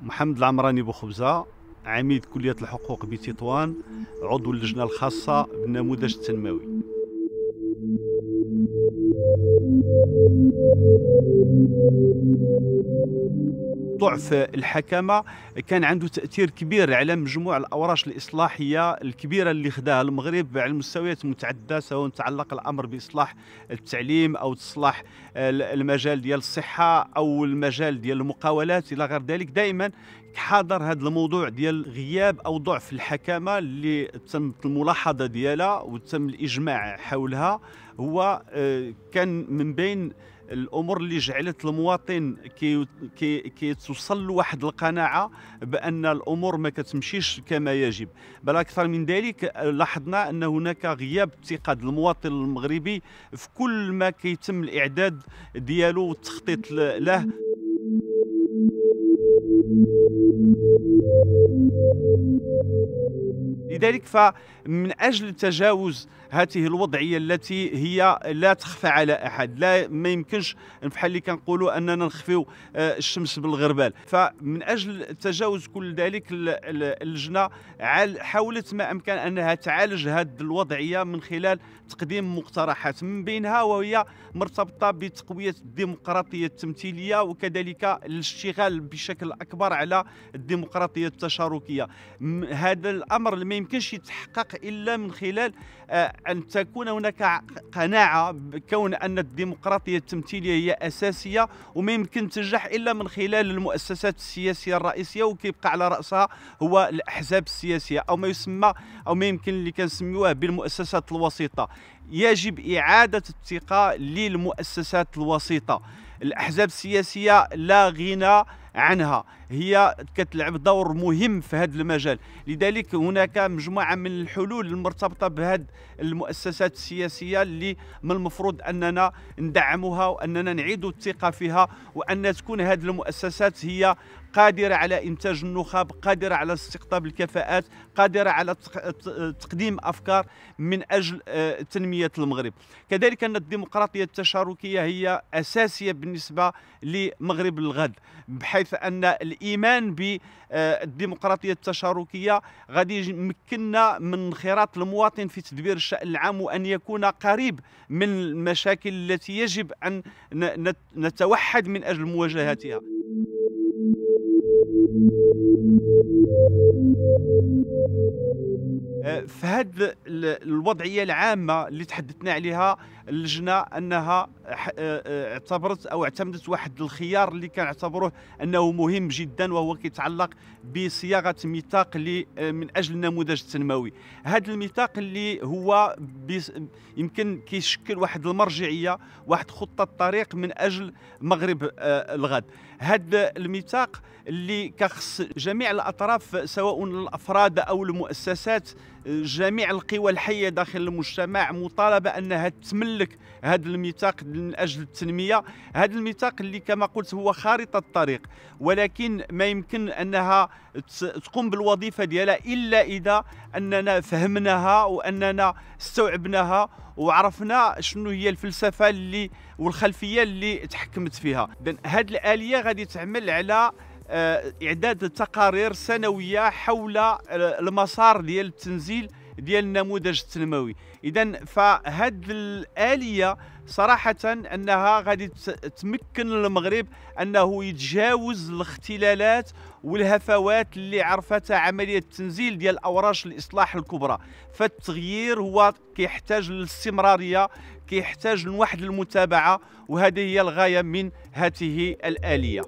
محمد العمراني بوخبزه عميد كليه الحقوق بتطوان عضو اللجنه الخاصه بالنموذج التنموي ضعف الحكمه كان عنده تاثير كبير على مجموع الاوراش الاصلاحيه الكبيره اللي خداها المغرب على المستويات المتعدده سواء تعلق الامر باصلاح التعليم او تصلاح المجال ديال الصحه او المجال ديال المقاولات الى غير ذلك دائما حاضر هذا الموضوع ديال غياب او ضعف الحكامه اللي تمت الملاحظه ديالها وتم الاجماع حولها هو آه، كان من بين الامور اللي جعلت المواطن كي كي كيتوصل لواحد القناعه بان الامور ما كتمشيش كما يجب بل اكثر من ذلك لاحظنا ان هناك غياب الثقه المواطن المغربي في كل ما كيتم الاعداد ديالو والتخطيط له لذلك فمن أجل تجاوز هذه الوضعية التي هي لا تخفى على أحد لا ما يمكنش بحال اللي كنقولوا أننا نخفيو آه، الشمس بالغربال فمن أجل تجاوز كل ذلك اللجنة حاولت ما أمكن أنها تعالج هذه الوضعية من خلال تقديم مقترحات من بينها وهي مرتبطة بتقوية الديمقراطية التمثيلية وكذلك الاشتغال بشكل أكبر على الديمقراطية التشاركية هذا الأمر لم يمكنش يتحقق الا من خلال آه، ان تكون هناك قناعه بكون ان الديمقراطيه التمثيليه هي اساسيه وما يمكن تنجح الا من خلال المؤسسات السياسيه الرئيسيه وكيبقى على راسها هو الاحزاب السياسيه او ما يسمى او ما يمكن اللي كنسميوه بالمؤسسات الوسيطه يجب اعاده الثقه للمؤسسات الوسيطه الاحزاب السياسيه لا غنى عنها هي كتلعب دور مهم في هذا المجال لذلك هناك مجموعه من الحلول المرتبطه بهذه المؤسسات السياسيه اللي من المفروض اننا ندعمها واننا نعيد الثقه فيها وان تكون هذه المؤسسات هي قادرة على إنتاج النخب قادرة على استقطاب الكفاءات قادرة على تقديم أفكار من أجل آه، تنمية المغرب كذلك أن الديمقراطية التشاركية هي أساسية بالنسبة لمغرب الغد بحيث أن الإيمان بالديمقراطية آه، التشاركية غادي يمكننا من انخراط المواطن في تدبير الشأن العام وأن يكون قريب من المشاكل التي يجب أن نتوحد من أجل مواجهتها Thank you. في هذه آه، الوضعيه العامه اللي تحدثنا عليها اللجنه انها آه، آه، اعتبرت او اعتمدت واحد الخيار اللي كنعتبروه انه مهم جدا وهو كيتعلق بصياغه ميثاق من اجل النموذج التنموي هذا الميثاق اللي هو يمكن كيشكل واحد المرجعيه واحد خطه طريق من اجل مغرب الغد هذا الميثاق اللي كخص جميع الاطراف سواء الافراد او المؤسسات جميع القوى الحيه داخل المجتمع مطالبه انها تملك هذا الميثاق من اجل التنميه هذا الميثاق اللي كما قلت هو خارطه الطريق ولكن ما يمكن انها تقوم بالوظيفه ديالها الا اذا اننا فهمناها واننا استوعبناها وعرفنا شنو هي الفلسفه اللي والخلفيه اللي تحكمت فيها هذه الاليه غادي تعمل على آه، اعداد تقارير سنويه حول المسار ديال التنزيل ديال النموذج التنموي اذا فهذه الاليه صراحه انها غادي تمكن المغرب انه يتجاوز الاختلالات والهفوات اللي عرفتها عمليه التنزيل ديال اوراش الاصلاح الكبرى فالتغيير هو كيحتاج للاستمراريه كيحتاج لواحد المتابعه وهذه هي الغايه من هذه الاليه